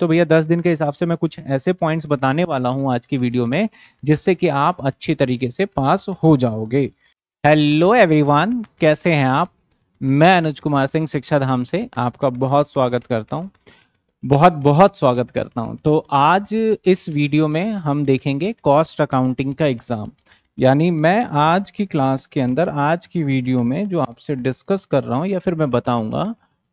तो भैया दस दिन के हिसाब से मैं कुछ ऐसे पॉइंट्स बताने वाला हूँ आज की वीडियो में जिससे कि आप अच्छी तरीके से पास हो जाओगे हेलो एवरीवन कैसे हैं आप मैं अनुज कुमार सिंह शिक्षा धाम से आपका बहुत स्वागत करता हूँ बहुत बहुत स्वागत करता हूँ तो आज इस वीडियो में हम देखेंगे कॉस्ट अकाउंटिंग का एग्ज़ाम यानी मैं आज की क्लास के अंदर आज की वीडियो में जो आपसे डिस्कस कर रहा हूँ या फिर मैं बताऊंगा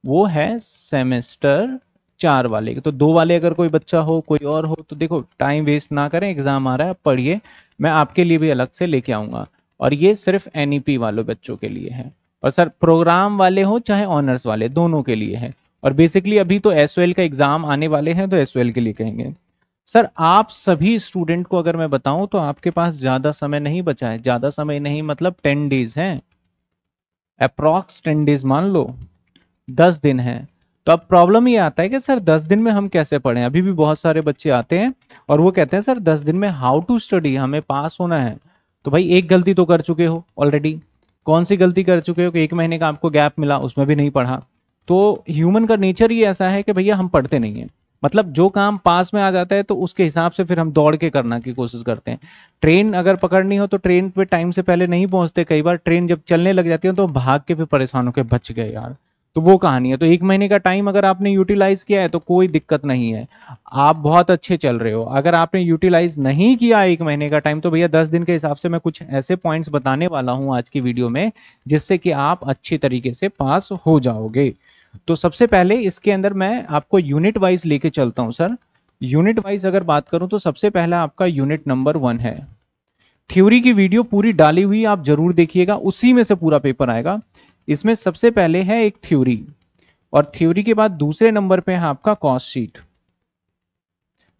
वो है सेमेस्टर चार वाले तो दो वाले अगर कोई बच्चा हो कोई और हो तो देखो टाइम वेस्ट ना करें एग्जाम आ रहा है पढ़िए मैं आपके लिए भी अलग से लेके आऊंगा और ये सिर्फ एन e वालों बच्चों के लिए है और सर प्रोग्राम वाले हो चाहे ऑनर्स वाले दोनों के लिए है और बेसिकली अभी तो एस का एग्जाम आने वाले हैं तो एस के लिए कहेंगे सर आप सभी स्टूडेंट को अगर मैं बताऊं तो आपके पास ज्यादा समय नहीं बचा है ज्यादा समय नहीं मतलब टेन डेज है अप्रॉक्स टेन डेज मान लो दस दिन है तो अब प्रॉब्लम ये आता है कि सर दस दिन में हम कैसे पढ़ें अभी भी बहुत सारे बच्चे आते हैं और वो कहते हैं सर दस दिन में हाउ टू स्टडी हमें पास होना है तो भाई एक गलती तो कर चुके हो ऑलरेडी कौन सी गलती कर चुके हो कि एक महीने का आपको गैप मिला उसमें भी नहीं पढ़ा तो ह्यूमन का नेचर ही ऐसा है कि भैया हम पढ़ते नहीं हैं मतलब जो काम पास में आ जाता है तो उसके हिसाब से फिर हम दौड़ के करना की कोशिश करते हैं ट्रेन अगर पकड़नी हो तो ट्रेन पे टाइम से पहले नहीं पहुंचते कई बार ट्रेन जब चलने लग जाती है तो भाग के फिर परेशान होकर बच गए यार तो वो कहानी है तो एक महीने का टाइम अगर आपने यूटिलाइज किया है तो कोई दिक्कत नहीं है आप बहुत अच्छे चल रहे हो अगर आपने यूटिलाइज नहीं किया एक महीने का टाइम तो भैया दस दिन के हिसाब से मैं कुछ ऐसे पॉइंट्स बताने वाला हूं आज की वीडियो में जिससे कि आप अच्छे तरीके से पास हो जाओगे तो सबसे पहले इसके अंदर मैं आपको यूनिट वाइज लेके चलता हूँ सर यूनिट वाइज अगर बात करूं तो सबसे पहला आपका यूनिट नंबर वन है थ्योरी की वीडियो पूरी डाली हुई आप जरूर देखिएगा उसी में से पूरा पेपर आएगा इसमें सबसे पहले है एक थ्योरी और थ्योरी के बाद दूसरे नंबर पे है आपका कॉस्ट शीट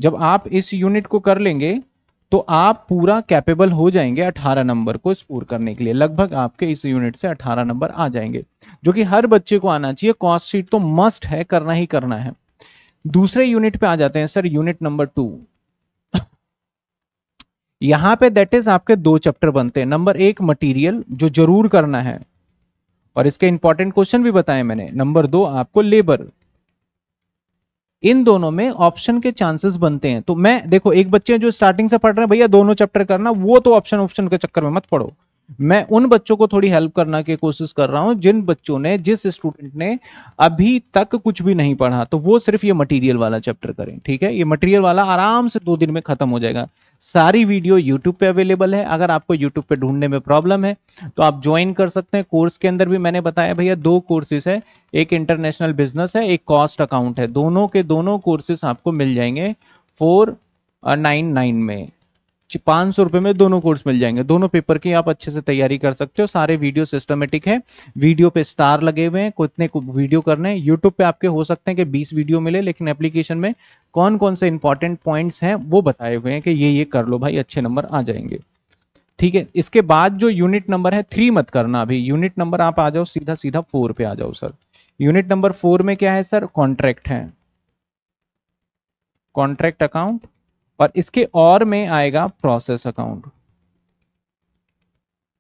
जब आप इस यूनिट को कर लेंगे तो आप पूरा कैपेबल हो जाएंगे 18 नंबर को स्कोर करने के लिए लगभग आपके इस यूनिट से 18 नंबर आ जाएंगे जो कि हर बच्चे को आना चाहिए कॉस्ट शीट तो मस्ट है करना ही करना है दूसरे यूनिट पे आ जाते हैं सर यूनिट नंबर टू यहां पे दैट इज आपके दो चैप्टर बनते हैं नंबर एक मटेरियल जो जरूर करना है और इसके इंपॉर्टेंट क्वेश्चन भी बताए मैंने नंबर दो आपको लेबर इन दोनों में ऑप्शन के चांसेस बनते हैं तो मैं देखो एक बच्चे जो स्टार्टिंग से पढ़ रहे हैं भैया दोनों चैप्टर करना वो तो ऑप्शन ऑप्शन के चक्कर में मत पढ़ो मैं उन बच्चों को थोड़ी हेल्प करना की कोशिश कर रहा हूँ जिन बच्चों ने जिस स्टूडेंट ने अभी तक कुछ भी नहीं पढ़ा तो वो सिर्फ ये मटेरियल वाला चैप्टर करें ठीक है ये मटेरियल वाला आराम से दो दिन में खत्म हो जाएगा सारी वीडियो यूट्यूब पे अवेलेबल है अगर आपको यूट्यूब पे ढूंढने में प्रॉब्लम है तो आप ज्वाइन कर सकते हैं कोर्स के अंदर भी मैंने बताया भैया दो कोर्सेज है एक इंटरनेशनल बिजनेस है एक कॉस्ट अकाउंट है दोनों के दोनों कोर्सेज आपको मिल जाएंगे फोर नाइन नाइन में पांच सौ रुपए में दोनों कोर्स मिल जाएंगे दोनों पेपर की आप अच्छे से तैयारी कर सकते हो सारे वीडियो सिस्टमेटिक है वीडियो पे स्टार लगे हुए हैं कितने वीडियो करने हैं यूट्यूब पे आपके हो सकते हैं कि बीस वीडियो मिले लेकिन एप्लीकेशन में कौन कौन से इंपॉर्टेंट पॉइंट्स हैं वो बताए हुए हैं कि ये ये कर लो भाई अच्छे नंबर आ जाएंगे ठीक है इसके बाद जो यूनिट नंबर है थ्री मत करना अभी यूनिट नंबर आप आ जाओ सीधा सीधा फोर पे आ जाओ सर यूनिट नंबर फोर में क्या है सर कॉन्ट्रैक्ट है कॉन्ट्रैक्ट अकाउंट और इसके और में आएगा प्रोसेस अकाउंट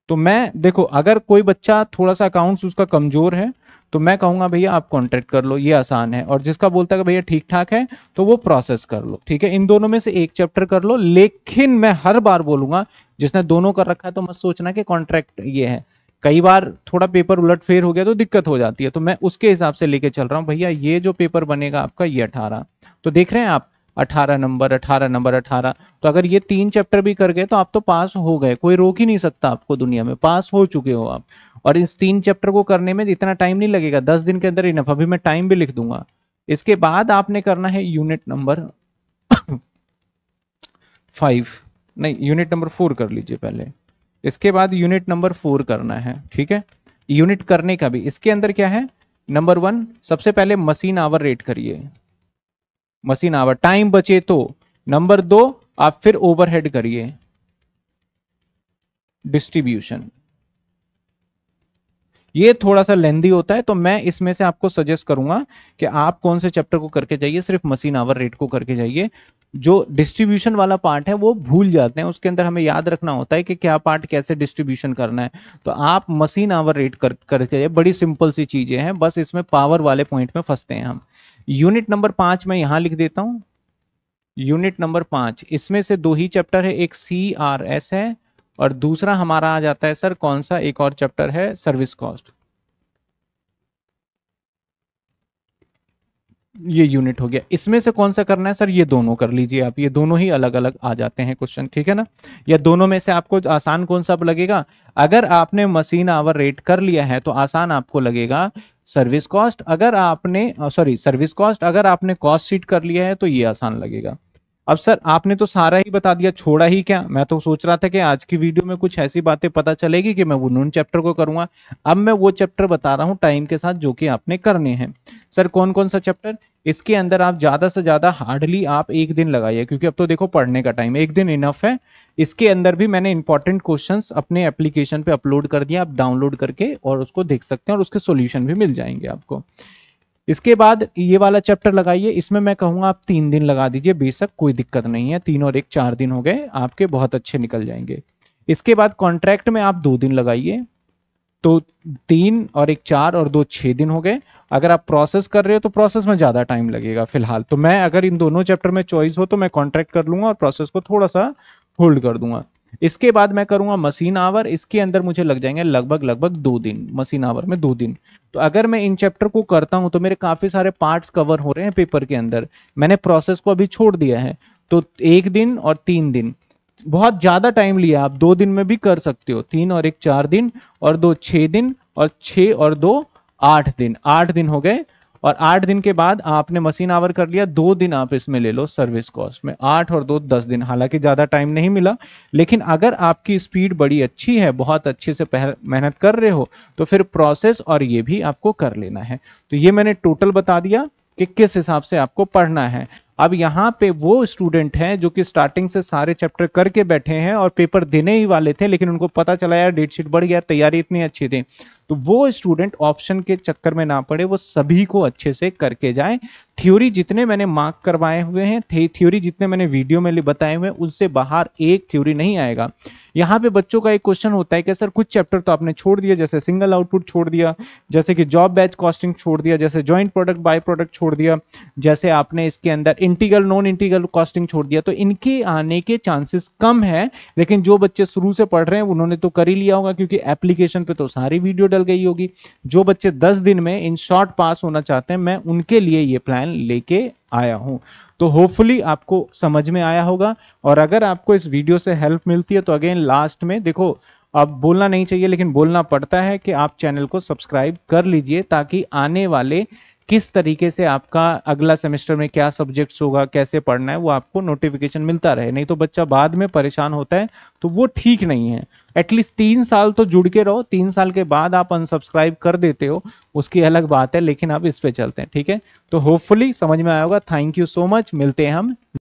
तो मैं देखो अगर कोई बच्चा थोड़ा सा अकाउंट्स उसका कमजोर है तो मैं कहूंगा भैया आप कॉन्ट्रैक्ट कर लो ये आसान है और जिसका बोलता है भैया ठीक ठाक है तो वो प्रोसेस कर लो ठीक है इन दोनों में से एक चैप्टर कर लो लेकिन मैं हर बार बोलूंगा जिसने दोनों कर रखा है तो मत सोचना कि कॉन्ट्रैक्ट ये है कई बार थोड़ा पेपर उलट फेर हो गया तो दिक्कत हो जाती है तो मैं उसके हिसाब से लेके चल रहा हूँ भैया ये जो पेपर बनेगा आपका ये अठारह तो देख रहे हैं आप अठारह नंबर अठारह नंबर अठारह तो अगर ये तीन चैप्टर भी कर गए तो आप तो पास हो गए कोई रोक ही नहीं सकता आपको दुनिया में पास हो चुके हो आप और इस तीन चैप्टर को करने में इतना टाइम नहीं लगेगा दस दिन के अंदर इनफ अभी मैं टाइम भी लिख दूंगा इसके बाद आपने करना है यूनिट नंबर फाइव नहीं यूनिट नंबर फोर कर लीजिए पहले इसके बाद यूनिट नंबर फोर करना है ठीक है यूनिट करने का भी इसके अंदर क्या है नंबर वन सबसे पहले मशीन आवर रेट करिए मशीन आवर टाइम बचे तो नंबर दो आप फिर ओवरहेड करिए डिस्ट्रीब्यूशन ये थोड़ा सा लेंदी होता है तो मैं इसमें से आपको सजेस्ट करूंगा कि आप कौन से चैप्टर को करके जाइए सिर्फ मशीन आवर रेट को करके जाइए जो डिस्ट्रीब्यूशन वाला पार्ट है वो भूल जाते हैं उसके अंदर हमें याद रखना होता है कि क्या पार्ट कैसे डिस्ट्रीब्यूशन करना है तो आप मशीन आवर रेट कर करके जाइए बड़ी सिंपल सी चीज़ें हैं बस इसमें पावर वाले पॉइंट में फंसते हैं हम यूनिट नंबर पांच में यहां लिख देता हूं यूनिट नंबर पांच इसमें से दो ही चैप्टर है एक सी आर एस है और दूसरा हमारा आ जाता है सर कौन सा एक और चैप्टर है सर्विस कॉस्ट ये यूनिट हो गया इसमें से कौन सा करना है सर ये दोनों कर लीजिए आप ये दोनों ही अलग अलग आ जाते हैं क्वेश्चन ठीक है ना या दोनों में से आपको आसान कौन सा लगेगा अगर आपने मशीन आवर रेट कर लिया है तो आसान आपको लगेगा सर्विस कॉस्ट अगर आपने सॉरी सर्विस कॉस्ट अगर आपने कॉस्ट शीट कर लिया है तो ये आसान लगेगा अब सर आपने तो सारा ही बता दिया छोड़ा ही क्या मैं तो सोच रहा था कि आज की वीडियो में कुछ ऐसी बातें पता चलेगी कि मैं वो नून चैप्टर को करूंगा अब मैं वो चैप्टर बता रहा हूँ टाइम के साथ जो कि आपने करने हैं सर कौन कौन सा चैप्टर इसके अंदर आप ज़्यादा से ज़्यादा हार्डली आप एक दिन लगाइए क्योंकि अब तो देखो पढ़ने का टाइम एक दिन इनफ है इसके अंदर भी मैंने इंपॉर्टेंट क्वेश्चन अपने एप्लीकेशन पे अपलोड कर दिया आप डाउनलोड करके और उसको देख सकते हैं और उसके सोल्यूशन भी मिल जाएंगे आपको इसके बाद ये वाला चैप्टर लगाइए इसमें मैं कहूँगा आप तीन दिन लगा दीजिए बेशक कोई दिक्कत नहीं है तीन और एक चार दिन हो गए आपके बहुत अच्छे निकल जाएंगे इसके बाद कॉन्ट्रैक्ट में आप दो दिन लगाइए तो तीन और एक चार और दो छः दिन हो गए अगर आप प्रोसेस कर रहे हो तो प्रोसेस में ज़्यादा टाइम लगेगा फिलहाल तो मैं अगर इन दोनों चैप्टर में चॉइस हो तो मैं कॉन्ट्रैक्ट कर लूँगा और प्रोसेस को थोड़ा सा होल्ड कर दूंगा इसके बाद मैं करूंगा मशीन आवर इसके अंदर मुझे लग जाएंगे लगभग लगभग दो दिन मशीन आवर में दो दिन तो अगर मैं इन चैप्टर को करता हूं तो मेरे काफ़ी सारे पार्ट्स कवर हो रहे हैं पेपर के अंदर मैंने प्रोसेस को अभी छोड़ दिया है तो एक दिन और तीन दिन बहुत ज़्यादा टाइम लिया आप दो दिन में भी कर सकते हो तीन और एक चार दिन और दो छः दिन और छः और दो आठ दिन आठ दिन हो गए और आठ दिन के बाद आपने मशीन आवर कर लिया दो दिन आप इसमें ले लो सर्विस कॉस्ट में आठ और दो दस दिन हालांकि ज़्यादा टाइम नहीं मिला लेकिन अगर आपकी स्पीड बड़ी अच्छी है बहुत अच्छे से मेहनत कर रहे हो तो फिर प्रोसेस और ये भी आपको कर लेना है तो ये मैंने टोटल बता दिया कि किस हिसाब से आपको पढ़ना है अब यहाँ पे वो स्टूडेंट हैं जो कि स्टार्टिंग से सारे चैप्टर करके बैठे हैं और पेपर देने ही वाले थे लेकिन उनको पता चला यार डेट शीट बढ़ गया तैयारी इतनी अच्छी थी तो वो स्टूडेंट ऑप्शन के चक्कर में ना पड़े वो सभी को अच्छे से करके जाए थ्योरी जितने मैंने मार्क करवाए हुए हैं थे थ्योरी जितने मैंने वीडियो में बताए हुए हैं उनसे बाहर एक थ्योरी नहीं आएगा यहाँ पे बच्चों का एक क्वेश्चन होता है कि सर कुछ चैप्टर तो आपने छोड़ दिया जैसे सिंगल आउटपुट छोड़ दिया जैसे कि जॉब बैच कॉस्टिंग छोड़ दिया जैसे ज्वाइंट प्रोडक्ट बाय प्रोडक्ट छोड़ दिया जैसे आपने इसके अंदर इंटीगल नॉन इंटीगल कॉस्टिंग छोड़ दिया तो इनके आने के चांसेस कम है लेकिन जो बच्चे शुरू से पढ़ रहे हैं उन्होंने तो कर ही लिया होगा क्योंकि एप्लीकेशन पे तो सारी वीडियो डल गई होगी जो बच्चे दस दिन में इन शॉर्ट पास होना चाहते हैं मैं उनके लिए ये प्लान लेके आया हूँ तो होपफुली आपको समझ में आया होगा और अगर आपको इस वीडियो से हेल्प मिलती है तो अगेन लास्ट में देखो अब बोलना नहीं चाहिए लेकिन बोलना पड़ता है कि आप चैनल को सब्सक्राइब कर लीजिए ताकि आने वाले किस तरीके से आपका अगला सेमेस्टर में क्या सब्जेक्ट्स होगा कैसे पढ़ना है वो आपको नोटिफिकेशन मिलता रहे नहीं तो बच्चा बाद में परेशान होता है तो वो ठीक नहीं है एटलीस्ट तीन साल तो जुड़ के रहो तीन साल के बाद आप अनसब्सक्राइब कर देते हो उसकी अलग बात है लेकिन आप इस पर चलते हैं ठीक है तो होपफुली समझ में आएगा थैंक यू सो मच मिलते हैं हम